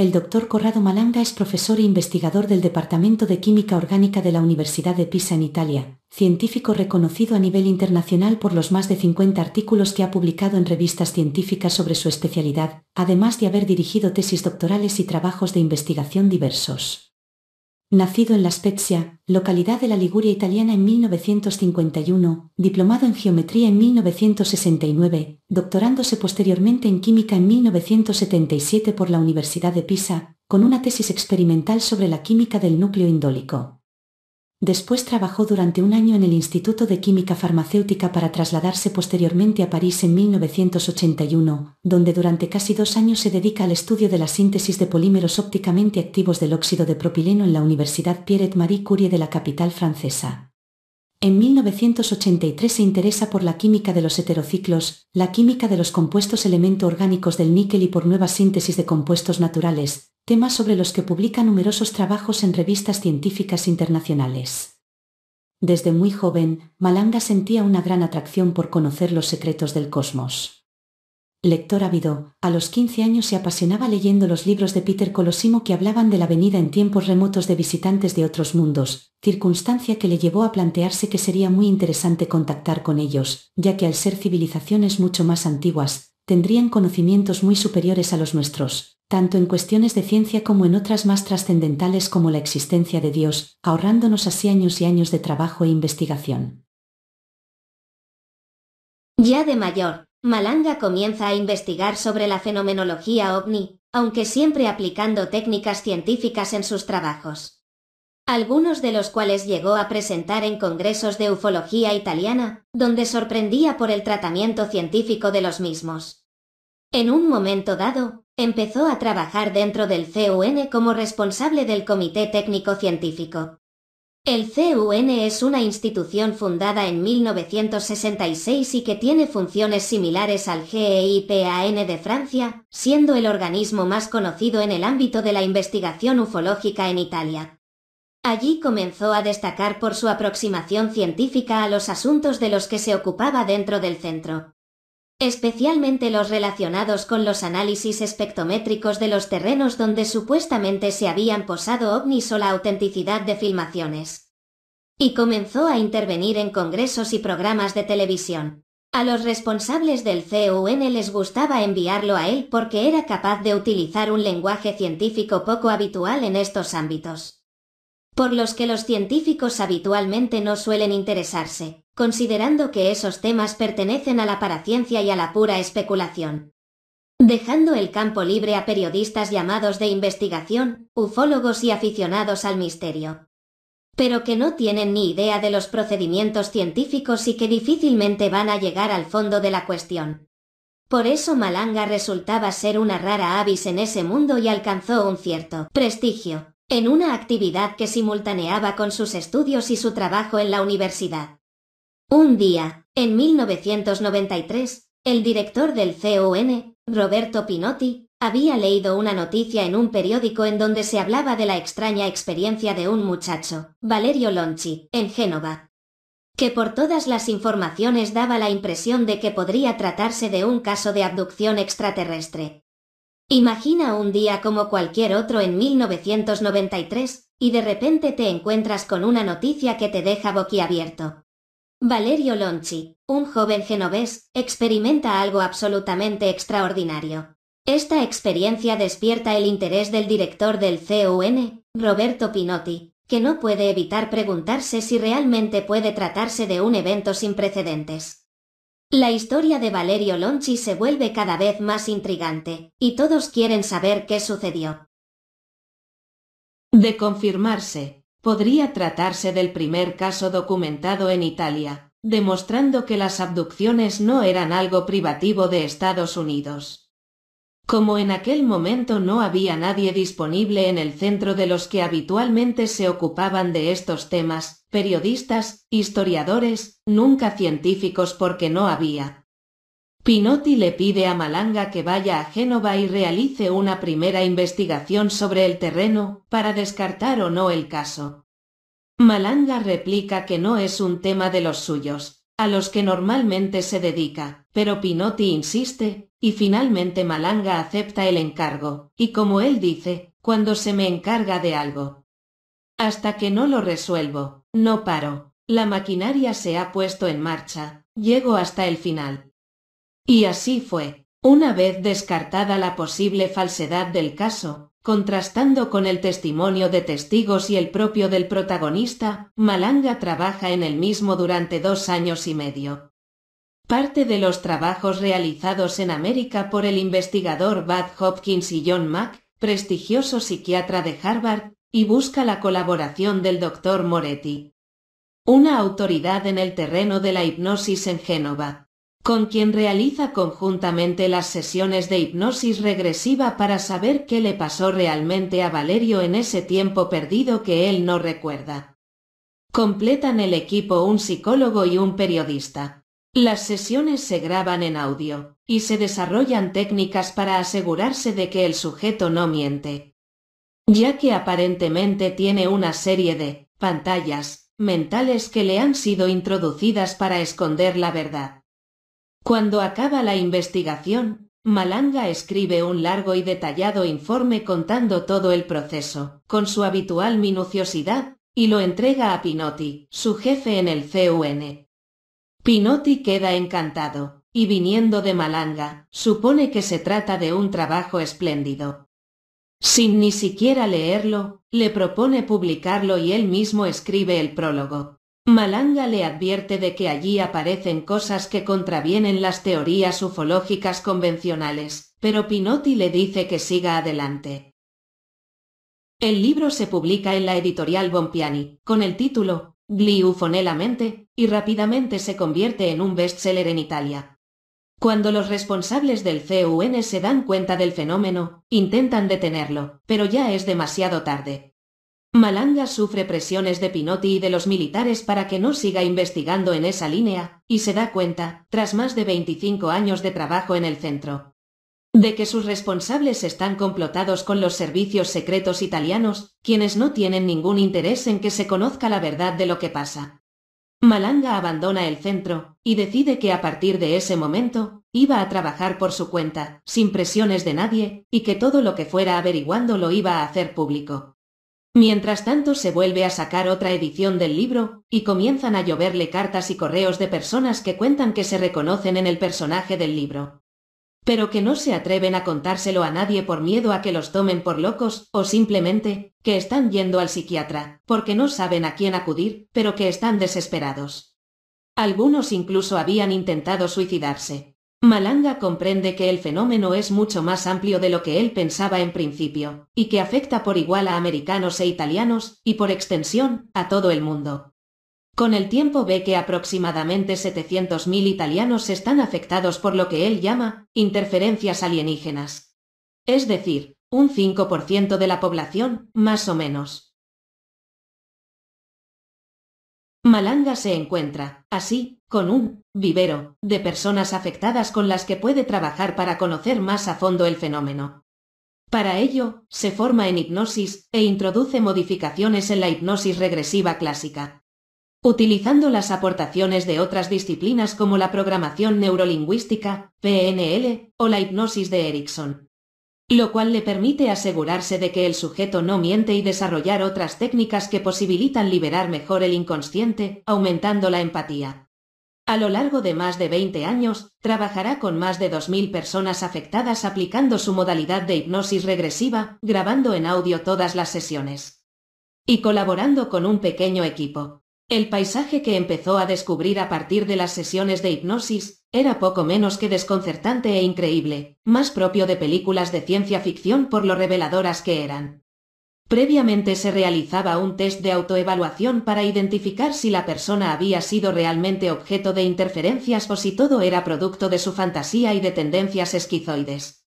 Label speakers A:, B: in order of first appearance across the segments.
A: El doctor Corrado Malanga es profesor e investigador del Departamento de Química Orgánica de la Universidad de Pisa en Italia, científico reconocido a nivel internacional por los más de 50 artículos que ha publicado en revistas científicas sobre su especialidad, además de haber dirigido tesis doctorales y trabajos de investigación diversos. Nacido en La Spezia, localidad de la Liguria italiana en 1951, diplomado en geometría en 1969, doctorándose posteriormente en química en 1977 por la Universidad de Pisa, con una tesis experimental sobre la química del núcleo indólico. Después trabajó durante un año en el Instituto de Química Farmacéutica para trasladarse posteriormente a París en 1981, donde durante casi dos años se dedica al estudio de la síntesis de polímeros ópticamente activos del óxido de propileno en la Universidad Pierre Marie Curie de la capital francesa. En 1983 se interesa por la química de los heterociclos, la química de los compuestos elemento orgánicos del níquel y por nuevas síntesis de compuestos naturales, temas sobre los que publica numerosos trabajos en revistas científicas internacionales. Desde muy joven, Malanga sentía una gran atracción por conocer los secretos del cosmos. Lector ávido, a los 15 años se apasionaba leyendo los libros de Peter Colosimo que hablaban de la venida en tiempos remotos de visitantes de otros mundos, circunstancia que le llevó a plantearse que sería muy interesante contactar con ellos, ya que al ser civilizaciones mucho más antiguas, tendrían conocimientos muy superiores a los nuestros, tanto en cuestiones de ciencia como en otras más trascendentales como la existencia de Dios, ahorrándonos así años y años de trabajo e investigación.
B: Ya de mayor, Malanga comienza a investigar sobre la fenomenología ovni, aunque siempre aplicando técnicas científicas en sus trabajos. Algunos de los cuales llegó a presentar en congresos de ufología italiana, donde sorprendía por el tratamiento científico de los mismos. En un momento dado, empezó a trabajar dentro del CUN como responsable del Comité Técnico Científico. El CUN es una institución fundada en 1966 y que tiene funciones similares al GEIPAN de Francia, siendo el organismo más conocido en el ámbito de la investigación ufológica en Italia. Allí comenzó a destacar por su aproximación científica a los asuntos de los que se ocupaba dentro del centro especialmente los relacionados con los análisis espectrométricos de los terrenos donde supuestamente se habían posado ovnis o la autenticidad de filmaciones. Y comenzó a intervenir en congresos y programas de televisión. A los responsables del CUN les gustaba enviarlo a él porque era capaz de utilizar un lenguaje científico poco habitual en estos ámbitos. Por los que los científicos habitualmente no suelen interesarse considerando que esos temas pertenecen a la paraciencia y a la pura especulación. Dejando el campo libre a periodistas llamados de investigación, ufólogos y aficionados al misterio. Pero que no tienen ni idea de los procedimientos científicos y que difícilmente van a llegar al fondo de la cuestión. Por eso Malanga resultaba ser una rara avis en ese mundo y alcanzó un cierto prestigio, en una actividad que simultaneaba con sus estudios y su trabajo en la universidad. Un día, en 1993, el director del CON, Roberto Pinotti, había leído una noticia en un periódico en donde se hablaba de la extraña experiencia de un muchacho, Valerio Lonchi, en Génova, que por todas las informaciones daba la impresión de que podría tratarse de un caso de abducción extraterrestre. Imagina un día como cualquier otro en 1993, y de repente te encuentras con una noticia que te deja boquiabierto. Valerio Lonchi, un joven genovés, experimenta algo absolutamente extraordinario. Esta experiencia despierta el interés del director del CUN, Roberto Pinotti, que no puede evitar preguntarse si realmente puede tratarse de un evento sin precedentes. La historia de Valerio Lonchi se vuelve cada vez más intrigante, y todos quieren saber qué sucedió. De confirmarse, podría tratarse del
C: primer caso documentado en Italia, demostrando que las abducciones no eran algo privativo de Estados Unidos. Como en aquel momento no había nadie disponible en el centro de los que habitualmente se ocupaban de estos temas, periodistas, historiadores, nunca científicos porque no había, Pinotti le pide a Malanga que vaya a Génova y realice una primera investigación sobre el terreno, para descartar o no el caso. Malanga replica que no es un tema de los suyos, a los que normalmente se dedica, pero Pinotti insiste, y finalmente Malanga acepta el encargo, y como él dice, cuando se me encarga de algo. Hasta que no lo resuelvo, no paro. La maquinaria se ha puesto en marcha, llego hasta el final. Y así fue. Una vez descartada la posible falsedad del caso, contrastando con el testimonio de testigos y el propio del protagonista, Malanga trabaja en el mismo durante dos años y medio. Parte de los trabajos realizados en América por el investigador Bud Hopkins y John Mack, prestigioso psiquiatra de Harvard, y busca la colaboración del doctor Moretti, una autoridad en el terreno de la hipnosis en Génova con quien realiza conjuntamente las sesiones de hipnosis regresiva para saber qué le pasó realmente a Valerio en ese tiempo perdido que él no recuerda. Completan el equipo un psicólogo y un periodista. Las sesiones se graban en audio, y se desarrollan técnicas para asegurarse de que el sujeto no miente. Ya que aparentemente tiene una serie de pantallas mentales que le han sido introducidas para esconder la verdad. Cuando acaba la investigación, Malanga escribe un largo y detallado informe contando todo el proceso, con su habitual minuciosidad, y lo entrega a Pinotti, su jefe en el CUN. Pinotti queda encantado, y viniendo de Malanga, supone que se trata de un trabajo espléndido. Sin ni siquiera leerlo, le propone publicarlo y él mismo escribe el prólogo, Malanga le advierte de que allí aparecen cosas que contravienen las teorías ufológicas convencionales, pero Pinotti le dice que siga adelante. El libro se publica en la editorial Bompiani, con el título mente, y rápidamente se convierte en un bestseller en Italia. Cuando los responsables del CUN se dan cuenta del fenómeno, intentan detenerlo, pero ya es demasiado tarde. Malanga sufre presiones de Pinotti y de los militares para que no siga investigando en esa línea, y se da cuenta, tras más de 25 años de trabajo en el centro, de que sus responsables están complotados con los servicios secretos italianos, quienes no tienen ningún interés en que se conozca la verdad de lo que pasa. Malanga abandona el centro, y decide que a partir de ese momento, iba a trabajar por su cuenta, sin presiones de nadie, y que todo lo que fuera averiguando lo iba a hacer público. Mientras tanto se vuelve a sacar otra edición del libro, y comienzan a lloverle cartas y correos de personas que cuentan que se reconocen en el personaje del libro. Pero que no se atreven a contárselo a nadie por miedo a que los tomen por locos, o simplemente, que están yendo al psiquiatra, porque no saben a quién acudir, pero que están desesperados. Algunos incluso habían intentado suicidarse. Malanga comprende que el fenómeno es mucho más amplio de lo que él pensaba en principio, y que afecta por igual a americanos e italianos, y por extensión, a todo el mundo. Con el tiempo ve que aproximadamente 700.000 italianos están afectados por lo que él llama interferencias alienígenas. Es decir, un 5% de la población, más o menos. Malanga se encuentra, así, con un vivero de personas afectadas con las que puede trabajar para conocer más a fondo el fenómeno. Para ello, se forma en hipnosis e introduce modificaciones en la hipnosis regresiva clásica. Utilizando las aportaciones de otras disciplinas como la programación neurolingüística, PNL, o la hipnosis de Erickson. Lo cual le permite asegurarse de que el sujeto no miente y desarrollar otras técnicas que posibilitan liberar mejor el inconsciente, aumentando la empatía. A lo largo de más de 20 años, trabajará con más de 2.000 personas afectadas aplicando su modalidad de hipnosis regresiva, grabando en audio todas las sesiones. Y colaborando con un pequeño equipo. El paisaje que empezó a descubrir a partir de las sesiones de hipnosis, era poco menos que desconcertante e increíble, más propio de películas de ciencia ficción por lo reveladoras que eran. Previamente se realizaba un test de autoevaluación para identificar si la persona había sido realmente objeto de interferencias o si todo era producto de su fantasía y de tendencias esquizoides.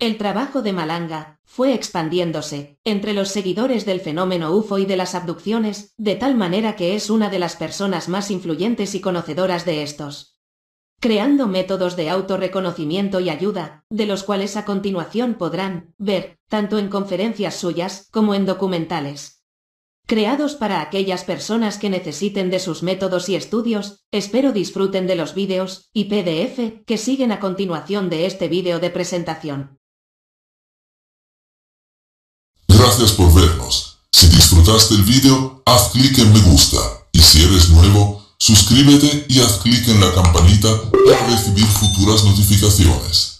C: El trabajo de Malanga fue expandiéndose entre los seguidores del fenómeno UFO y de las abducciones, de tal manera que es una de las personas más influyentes y conocedoras de estos creando métodos de autorreconocimiento y ayuda, de los cuales a continuación podrán ver, tanto en conferencias suyas como en documentales. Creados para aquellas personas que necesiten de sus métodos y estudios, espero disfruten de los vídeos y PDF que siguen a continuación de este vídeo de presentación.
B: Gracias por vernos. Si disfrutaste el vídeo, haz clic en me gusta. Y si eres nuevo, Suscríbete y haz clic en la campanita para recibir futuras notificaciones.